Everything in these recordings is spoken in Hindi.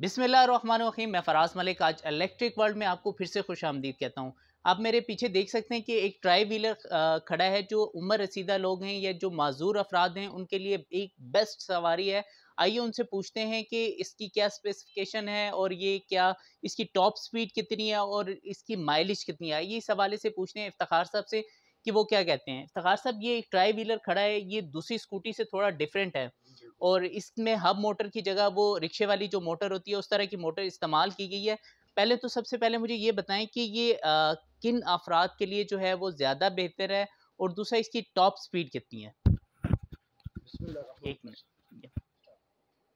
बिसमीम मैं फराज मलिक आज इलेक्ट्रिक वर्ल्ड में आपको फिर से खुश आमदीद कहता हूँ आप मेरे पीछे देख सकते हैं कि एक ट्राई व्हीलर खड़ा है जो उम्र रसीदा लोग हैं या जो माजूर अफराद हैं उनके लिए एक बेस्ट सवारी है आइए उनसे पूछते हैं कि इसकी क्या स्पेसिफिकेशन है और ये क्या इसकी टॉप स्पीड कितनी है और इसकी माइलेज कितनी है ये इस हवाले से पूछते हैं इफ्तार साहब से कि वो क्या कहते हैं इफ्तार साहब ये एक ट्राई व्हीलर खड़ा है ये दूसरी स्कूटी से थोड़ा डिफरेंट है और इसमें हब मोटर की जगह वो रिक्शे वाली जो मोटर होती है उस तरह की मोटर इस्तेमाल की गई है पहले तो सबसे पहले मुझे ये बताएं कि ये आ, किन अफराद के लिए जो है वो ज़्यादा बेहतर है और दूसरा इसकी टॉप स्पीड कितनी है एक मिनट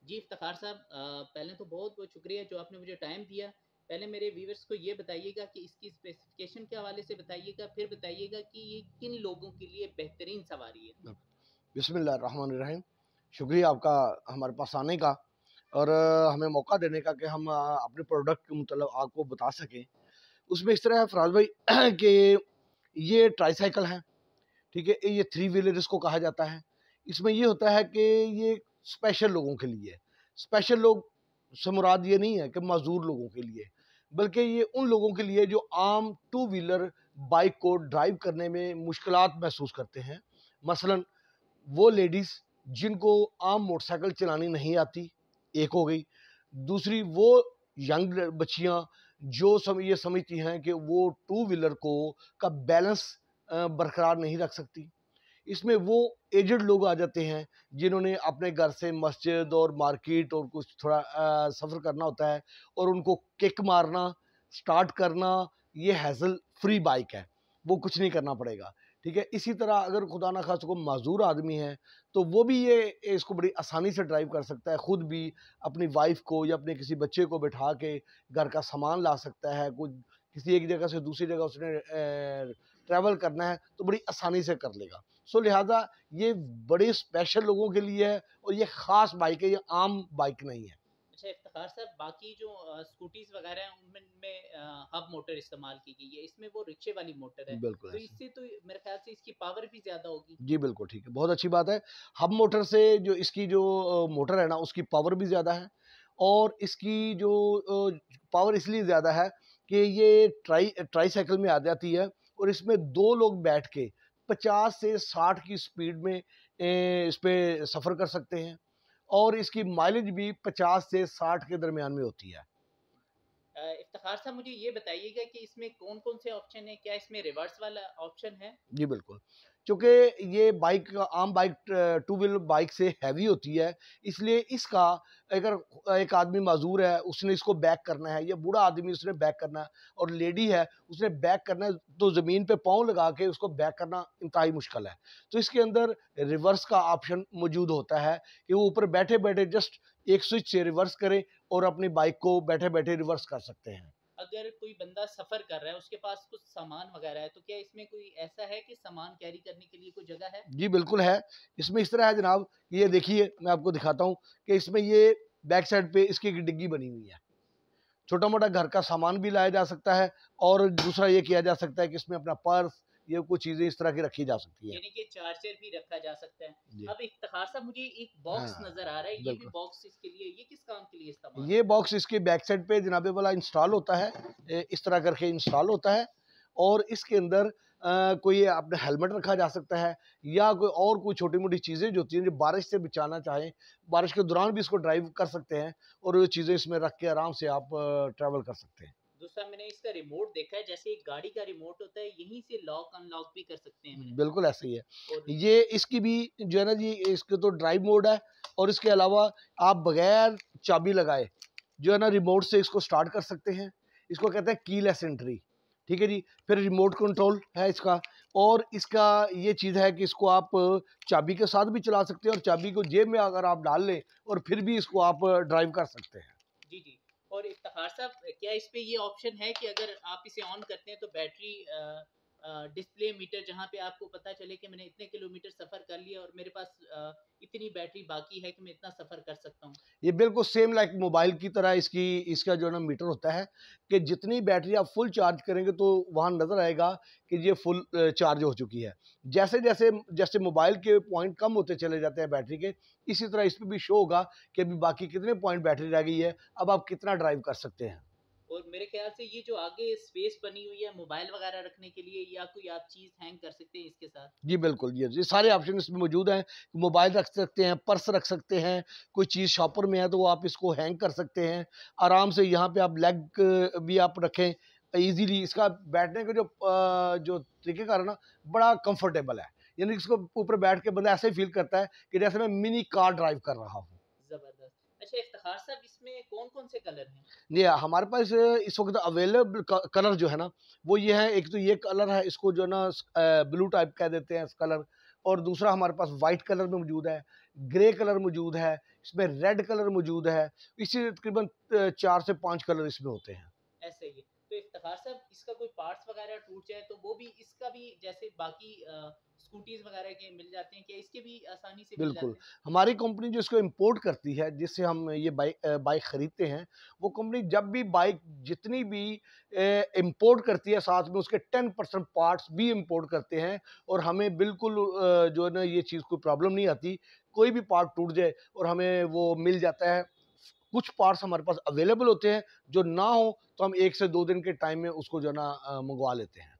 जी इफ्तार साहब पहले तो बहुत बहुत शुक्रिया जो आपने मुझे टाइम दिया पहले मेरे व्यूवर्स को ये बताइएगा कि इसकी स्पेसिफिकेशन के हवाले से बताइएगा फिर बताइएगा कि ये किन लोगों के लिए बेहतरीन सवारी है बिसमीम शुक्रिया आपका हमारे पास आने का और हमें मौका देने का कि हम अपने प्रोडक्ट के मतलब आपको बता सकें उसमें इस तरह है फराज भाई कि ये ट्राईसाइकिल है ठीक है ये थ्री व्हीलर इसको कहा जाता है इसमें ये होता है कि ये स्पेशल लोगों के लिए स्पेशल लोग से मुराद ये नहीं है कि मज़दूर लोगों के लिए बल्कि ये उन लोगों के लिए जो आम टू व्हीलर बाइक को ड्राइव करने में मुश्किल महसूस करते हैं मसलन वो लेडीज़ जिनको आम मोटरसाइकिल चलानी नहीं आती एक हो गई दूसरी वो यंग बच्चियाँ जो सम ये समझती हैं कि वो टू व्हीलर को का बैलेंस बरकरार नहीं रख सकती इसमें वो एजड लोग आ जाते हैं जिन्होंने अपने घर से मस्जिद और मार्केट और कुछ थोड़ा सफ़र करना होता है और उनको किक मारना स्टार्ट करना ये हैजल फ्री बाइक है वो कुछ नहीं करना पड़ेगा ठीक है इसी तरह अगर खुदा न खास को माजूर आदमी है तो वो भी ये इसको बड़ी आसानी से ड्राइव कर सकता है ख़ुद भी अपनी वाइफ को या अपने किसी बच्चे को बैठा के घर का सामान ला सकता है कुछ किसी एक जगह से दूसरी जगह उसने ट्रैवल करना है तो बड़ी आसानी से कर लेगा सो लिहाजा ये बड़े स्पेशल लोगों के लिए है और ये ख़ास बाइक है ये आम बाइक नहीं है हाँ सर बाकी जो स्कूटीज वगैरह हैं उनमें में हब मोटर इस्तेमाल की गई है इसमें वो रिक्शे वाली मोटर है बिल्कुल तो इससे तो मेरे ख्याल से इसकी पावर भी ज़्यादा होगी जी बिल्कुल ठीक है बहुत अच्छी बात है हब मोटर से जो इसकी जो मोटर है ना उसकी पावर भी ज़्यादा है और इसकी जो पावर इसलिए ज़्यादा है कि ये ट्राई ट्राई साइकिल में आ जाती है और इसमें दो लोग बैठ के पचास से साठ की स्पीड में इस पर सफ़र कर सकते हैं और इसकी माइलेज भी 50 से 60 के दरमियान में होती है इफ्तार साहब मुझे ये बताइएगा कि इसमें कौन कौन से ऑप्शन है क्या इसमें रिवर्स वाला ऑप्शन है जी बिल्कुल क्योंकि ये बाइक आम बाइक टू व्हील बाइक से हैवी होती है इसलिए इसका अगर एक आदमी मज़ूर है उसने इसको बैक करना है या बूढ़ा आदमी उसने बैक करना है और लेडी है उसने बैक करना है तो ज़मीन पे पाँव लगा के उसको बैक करना इंतहाई मुश्किल है तो इसके अंदर रिवर्स का ऑप्शन मौजूद होता है कि वो ऊपर बैठे बैठे जस्ट एक स्विच से रिवर्स करें और अपनी बाइक को बैठे बैठे रिवर्स कर सकते हैं अगर कोई बंदा सफ़र कर रहा है उसके पास कुछ सामान वगैरह है तो क्या इसमें कोई ऐसा है कि सामान कैरी करने के लिए कोई जगह है जी बिल्कुल है इसमें इस तरह है जनाब ये देखिए मैं आपको दिखाता हूँ कि इसमें ये बैक साइड पे इसकी एक डिग्गी बनी हुई है छोटा मोटा घर का सामान भी लाया जा सकता है और दूसरा ये किया जा सकता है कि इसमें अपना पर्स ये कुछ चीजें इस तरह की रखी जा सकती है यानी कि चार्जर भी रखा जा सकता है अब इफ्तार साहब मुझे एक बॉक्स हाँ, नजर आ रहा है ये भी बॉक्स इसके लिए ये किस काम के लिए इस्तेमाल ये बॉक्स इसके बैक साइड पे जनाबे वाला इंस्टॉल होता है इस तरह करके इंस्टॉल होता है और इसके अंदर आ, कोई अपना हेलमेट रखा जा सकता है या कोई और कोई छोटी मोटी चीज़ें जो होती हैं जो बारिश से बचाना चाहें बारिश के दौरान भी इसको ड्राइव कर सकते हैं और ये चीज़ें इसमें रख के आराम से आप ट्रैवल कर सकते हैं दूसरा मैंने इसका रिमोट देखा है जैसे एक गाड़ी का रिमोट होता है यहीं से लॉक अनलॉक भी कर सकते हैं बिल्कुल ऐसा ही है ये इसकी भी जो है ना जी इसके तो ड्राइव मोड है और इसके अलावा आप बगैर चाबी लगाए जो है ना रिमोट से इसको स्टार्ट कर सकते हैं इसको कहते हैं की लेस एंट्री ठीक है जी फिर रिमोट कंट्रोल है इसका और इसका ये चीज़ है कि इसको आप चाबी के साथ भी चला सकते हैं और चाबी को जेब में अगर आप डाल लें और फिर भी इसको आप ड्राइव कर सकते हैं जी जी और इफ्तार साहब क्या इस पर ये ऑप्शन है कि अगर आप इसे ऑन करते हैं तो बैटरी डिस्प्ले मीटर जहाँ पे आपको पता चले कि मैंने इतने किलोमीटर सफ़र कर लिया और मेरे पास इतनी बैटरी बाकी है कि मैं इतना सफ़र कर सकता हूँ ये बिल्कुल सेम लाइक मोबाइल की तरह इसकी इसका जो है ना मीटर होता है कि जितनी बैटरी आप फुल चार्ज करेंगे तो वहाँ नज़र आएगा कि ये फुल चार्ज हो चुकी है जैसे जैसे जैसे मोबाइल के पॉइंट कम होते चले जाते हैं बैटरी के इसी तरह इस पर भी शो होगा कि अभी बाकी कितने पॉइंट बैटरी रह गई है अब आप कितना ड्राइव कर सकते हैं और मेरे ख्याल से ये जो आगे स्पेस बनी हुई है मोबाइल वगैरह रखने के लिए या कोई आप चीज़ हैंग कर सकते हैं इसके साथ जी बिल्कुल ये ये सारे ऑप्शन इसमें मौजूद हैं मोबाइल रख सकते हैं पर्स रख सकते हैं कोई चीज़ शॉपर में है तो आप इसको हैंग कर सकते हैं आराम से यहाँ पे आप लेग भी आप रखें ईजीली इसका बैठने का जो जो तरीक़ेकार है ना बड़ा कंफर्टेबल है यानी इसको ऊपर बैठ के बंदा ऐसे फील करता है कि जैसे मैं मिनी कार ड्राइव कर रहा हूँ अच्छा इफ्तार साहब इसमें कौन कौन से कलर हैं ये हमारे पास इस वक्त अवेलेबल कलर जो है ना वो ये है एक तो ये कलर है इसको जो है ना ब्लू टाइप कह देते हैं कलर और दूसरा हमारे पास वाइट कलर में मौजूद है ग्रे कलर मौजूद है इसमें रेड कलर मौजूद है इसी तकरीबन चार से पाँच कलर इसमें होते हैं इफ्तार साहब इसका कोई पार्ट्स वगैरह टूट जाए तो वो भी इसका भी जैसे बाकी स्कूटीज वगैरह के मिल जाते हैं क्या इसके भी आसानी से बिल्कुल हमारी कंपनी जो इसको इंपोर्ट करती है जिससे हम ये बाइक बाइक ख़रीदते हैं वो कंपनी जब भी बाइक जितनी भी इंपोर्ट करती है साथ में उसके टेन परसेंट पार्ट्स भी इंपोर्ट करते हैं और हमें बिल्कुल जो है ना ये चीज़ कोई प्रॉब्लम नहीं आती कोई भी पार्ट टूट जाए और हमें वो मिल जाता है कुछ पार्ट्स हमारे पास अवेलेबल होते हैं जो ना हो तो हम एक से दो दिन के टाइम में उसको जो ना मंगवा लेते हैं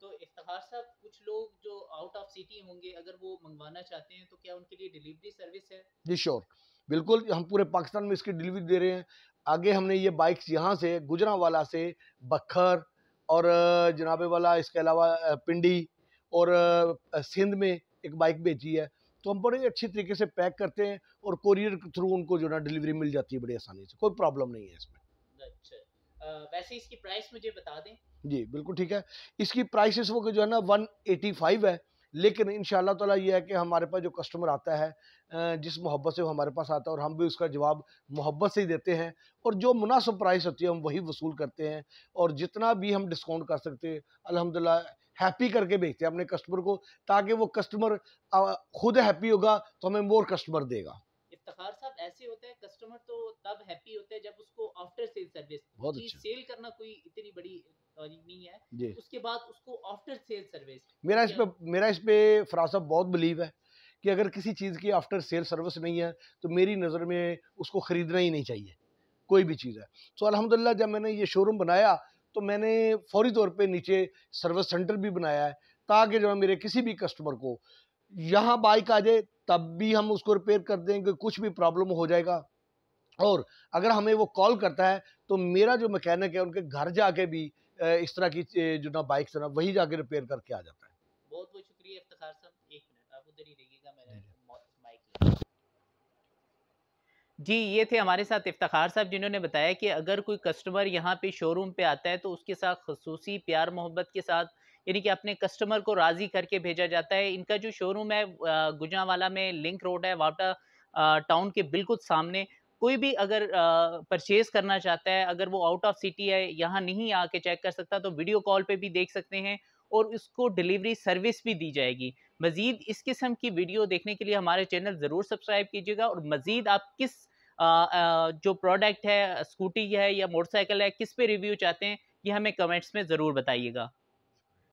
तो इफ्तार साहब कुछ लोग जो आउट ऑफ सिटी होंगे अगर वो मंगवाना चाहते हैं तो क्या उनके लिए डिलीवरी सर्विस है जी श्योर बिल्कुल हम पूरे पाकिस्तान में इसकी डिलीवरी दे रहे हैं आगे हमने ये बाइक्स यहाँ से गुजरावाला से बखर और जनाबे वाला इसके अलावा पिंडी और सिंध में एक बाइक भेजी है तो हम बड़े अच्छी तरीके से पैक करते हैं और कोरियर के थ्रू उनको जो ना डिलीवरी मिल जाती है बड़ी आसानी से कोई प्रॉब्लम नहीं है इसमें अच्छा वैसे इसकी प्राइस मुझे बता दें जी बिल्कुल ठीक है इसकी प्राइस वो जो है ना वन है लेकिन इन ताला यह है कि हमारे पास जो कस्टमर आता है जिस मोहब्बत से वो हमारे पास आता है और हम भी उसका जवाब मोहब्बत से ही देते हैं और जो मुनासब प्राइस होती है हम वही वसूल करते हैं और जितना भी हम डिस्काउंट कर सकते हैं अलहमदिल्ला हैप्पी करके बेचते हैं अपने कस्टमर को ताकि वो कस्टमर खुद हैप्पी होगा तो हमें मोर कस्टमर देगा इफ्तार साहब ऐसे कस्टमर तो तब हैप्पी जब उसको आफ्टर सेल सर्विस बहुत अच्छा। सेल करना कोई इतनी बड़ी नहीं है उसके बाद उसको आफ्टर सेल सर्विस मेरा इस पे मेरा इस पे फराज साहब बहुत बिलीव है कि अगर किसी चीज़ की आफ्टर सेल सर्विस नहीं है तो मेरी नज़र में उसको ख़रीदना ही नहीं चाहिए कोई भी चीज़ है तो अल्हम्दुलिल्लाह जब मैंने ये शोरूम बनाया तो मैंने फौरी तौर पे नीचे सर्विस सेंटर भी बनाया है ताकि जो है मेरे किसी भी कस्टमर को यहाँ बाइक आ जाए तब भी हम उसको रिपेयर कर देंगे कुछ भी प्रॉब्लम हो जाएगा और अगर हमें वो कॉल करता है तो मेरा जो मैकेनिक है उनके घर जाके भी इस तरह की जो ना बाइक से ना वही जाके रिपेयर करके आ जाता है जी ये थे हमारे साथ इफ्तार साहब जिन्होंने बताया कि अगर कोई कस्टमर यहाँ पे शोरूम पे आता है तो उसके साथ खसूसी प्यार मोहब्बत के साथ यानी कि अपने कस्टमर को राज़ी करके भेजा जाता है इनका जो शोरूम है गुजरावाला में लिंक रोड है वाटा टाउन के बिल्कुल सामने कोई भी अगर परचेज़ करना चाहता है अगर वो आउट ऑफ सिटी है यहाँ नहीं आके चेक कर सकता तो वीडियो कॉल पे भी देख सकते हैं और उसको डिलीवरी सर्विस भी दी जाएगी मज़ीद इस किस्म की वीडियो देखने के लिए हमारे चैनल ज़रूर सब्सक्राइब कीजिएगा और मज़ीद आप किस जो प्रोडक्ट है स्कूटी है या मोटरसाइकिल है किस पे रिव्यू चाहते हैं ये हमें कमेंट्स में ज़रूर बताइएगा